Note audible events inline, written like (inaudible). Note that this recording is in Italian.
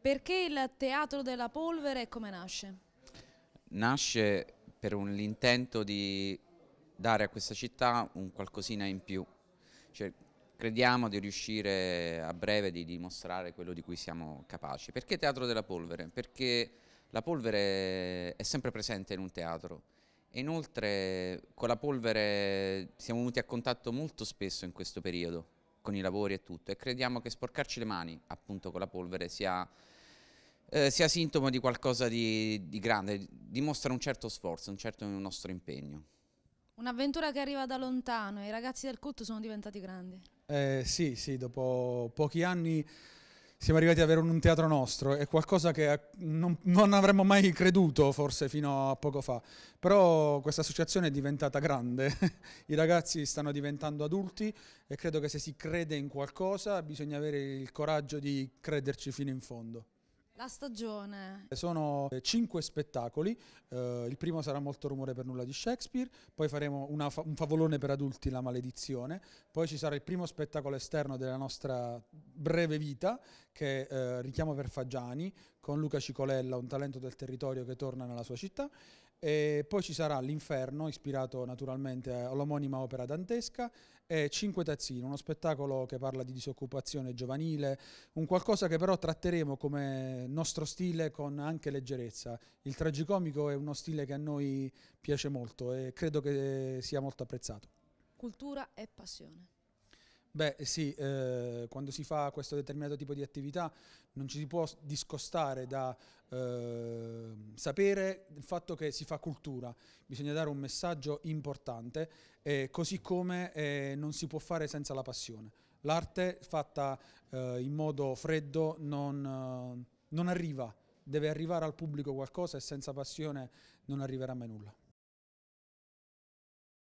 Perché il Teatro della Polvere e come nasce? Nasce per l'intento di dare a questa città un qualcosina in più. Cioè, crediamo di riuscire a breve di dimostrare quello di cui siamo capaci. Perché Teatro della Polvere? Perché la polvere è sempre presente in un teatro. E inoltre con la polvere siamo venuti a contatto molto spesso in questo periodo con i lavori e tutto e crediamo che sporcarci le mani appunto con la polvere sia, eh, sia sintomo di qualcosa di, di grande, dimostra un certo sforzo, un certo nostro impegno. Un'avventura che arriva da lontano, i ragazzi del culto sono diventati grandi. Eh, sì, sì, dopo pochi anni siamo arrivati ad avere un teatro nostro, è qualcosa che eh, non, non, avremmo mai creduto forse fino a poco fa, però questa associazione è diventata grande, (laughs) i ragazzi stanno diventando adulti e credo che se si crede in qualcosa bisogna avere il coraggio di crederci fino in fondo. La stagione. Sono eh, cinque spettacoli, eh, il primo sarà Molto rumore per nulla di Shakespeare, poi faremo fa un favolone per adulti, La maledizione, poi ci sarà il primo spettacolo esterno della nostra breve vita che è eh, per Fagiani, con Luca Cicolella, un talento del territorio che torna nella sua città e poi ci sarà L'Inferno, ispirato naturalmente all'omonima opera dantesca, e Cinque Tazzini, uno spettacolo che parla di disoccupazione giovanile, un qualcosa che però tratteremo come nostro stile con anche leggerezza. Il tragicomico è uno stile che a noi piace molto e credo che sia molto apprezzato. Cultura e passione. Beh sì, eh, quando si fa questo determinato tipo di attività non ci si può discostare da eh, sapere il fatto che si fa cultura, bisogna dare un messaggio importante, eh, così come eh, non si può fare senza la passione. L'arte fatta eh, in modo freddo non, non arriva, deve arrivare al pubblico qualcosa e senza passione non arriverà mai nulla.